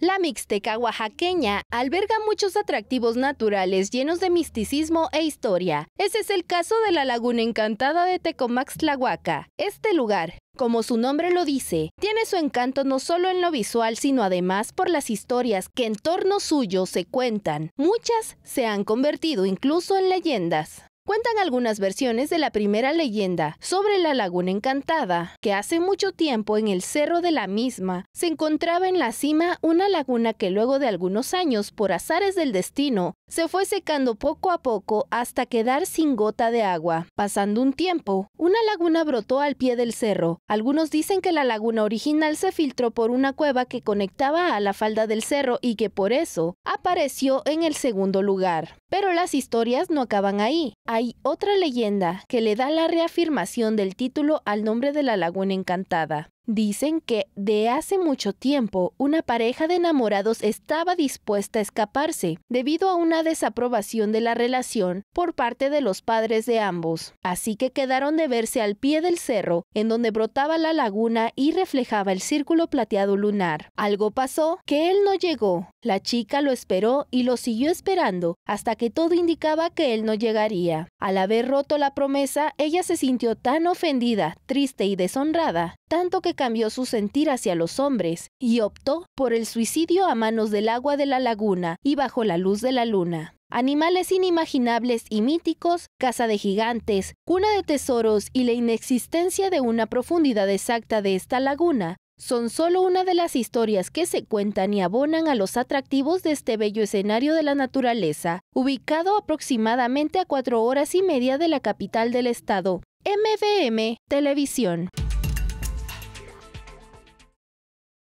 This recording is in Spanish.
La Mixteca oaxaqueña alberga muchos atractivos naturales llenos de misticismo e historia. Ese es el caso de la Laguna Encantada de Tecomaxtlahuaca. Este lugar, como su nombre lo dice, tiene su encanto no solo en lo visual, sino además por las historias que en torno suyo se cuentan. Muchas se han convertido incluso en leyendas. Cuentan algunas versiones de la primera leyenda sobre la laguna encantada, que hace mucho tiempo en el cerro de la misma se encontraba en la cima una laguna que luego de algunos años por azares del destino se fue secando poco a poco hasta quedar sin gota de agua. Pasando un tiempo, una laguna brotó al pie del cerro. Algunos dicen que la laguna original se filtró por una cueva que conectaba a la falda del cerro y que por eso apareció en el segundo lugar. Pero las historias no acaban ahí. Hay otra leyenda que le da la reafirmación del título al nombre de la laguna encantada. Dicen que de hace mucho tiempo una pareja de enamorados estaba dispuesta a escaparse debido a una desaprobación de la relación por parte de los padres de ambos. Así que quedaron de verse al pie del cerro, en donde brotaba la laguna y reflejaba el círculo plateado lunar. Algo pasó que él no llegó. La chica lo esperó y lo siguió esperando hasta que todo indicaba que él no llegaría. Al haber roto la promesa, ella se sintió tan ofendida, triste y deshonrada tanto que cambió su sentir hacia los hombres y optó por el suicidio a manos del agua de la laguna y bajo la luz de la luna. Animales inimaginables y míticos, casa de gigantes, cuna de tesoros y la inexistencia de una profundidad exacta de esta laguna son solo una de las historias que se cuentan y abonan a los atractivos de este bello escenario de la naturaleza, ubicado aproximadamente a cuatro horas y media de la capital del estado. MVM Televisión.